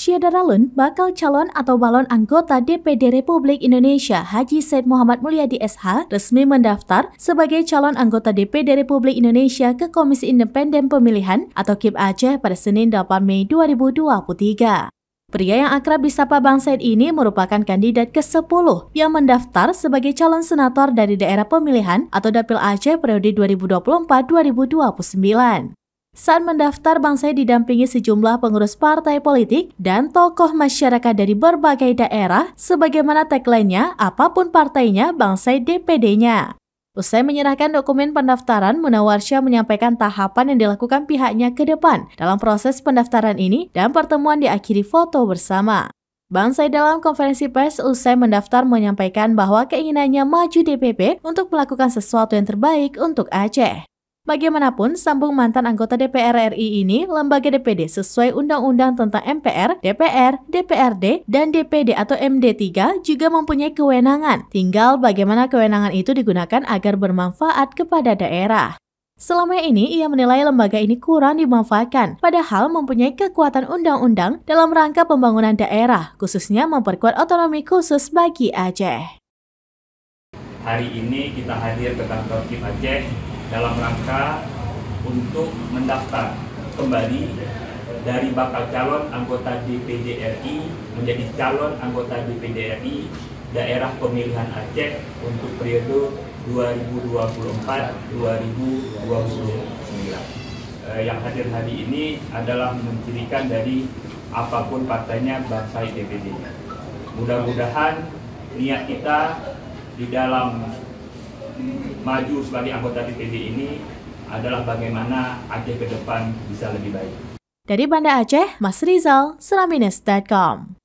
Syedaralun bakal calon atau balon anggota DPD Republik Indonesia Haji Said Muhammad Mulyadi SH resmi mendaftar sebagai calon anggota DPD Republik Indonesia ke Komisi Independen Pemilihan atau KIP Aceh pada Senin 8 Mei 2023. Pria yang akrab disapa Bang Said ini merupakan kandidat ke-10 yang mendaftar sebagai calon senator dari daerah pemilihan atau Dapil Aceh periode 2024-2029. Saat mendaftar, Bang Said didampingi sejumlah pengurus partai politik dan tokoh masyarakat dari berbagai daerah, sebagaimana tagline-nya, apapun partainya, Bang Said DPD-nya. Usai menyerahkan dokumen pendaftaran, Munawarsyah menyampaikan tahapan yang dilakukan pihaknya ke depan dalam proses pendaftaran ini dan pertemuan diakhiri foto bersama. Bangsai dalam konferensi pers usai mendaftar menyampaikan bahwa keinginannya maju DPP untuk melakukan sesuatu yang terbaik untuk Aceh. Bagaimanapun, sambung mantan anggota DPR RI ini lembaga DPD sesuai Undang-Undang tentang MPR, DPR, DPRD, dan DPD atau MD3 juga mempunyai kewenangan. Tinggal bagaimana kewenangan itu digunakan agar bermanfaat kepada daerah. Selama ini, ia menilai lembaga ini kurang dimanfaatkan, padahal mempunyai kekuatan undang-undang dalam rangka pembangunan daerah, khususnya memperkuat otonomi khusus bagi Aceh. Hari ini kita hadir ke kantor Kim Aceh dalam rangka untuk mendaftar kembali dari bakal calon anggota DPD RI menjadi calon anggota DPD RI daerah pemilihan Aceh untuk periode 2024-2029 eh, yang hadir hari ini adalah mencirikan dari apapun partainya bangsa DPD. Mudah-mudahan niat kita di dalam maju sebagai anggota DPD ini adalah bagaimana Aceh ke depan bisa lebih baik. Dari Banda Aceh, Mas Rizal, Seramines.com.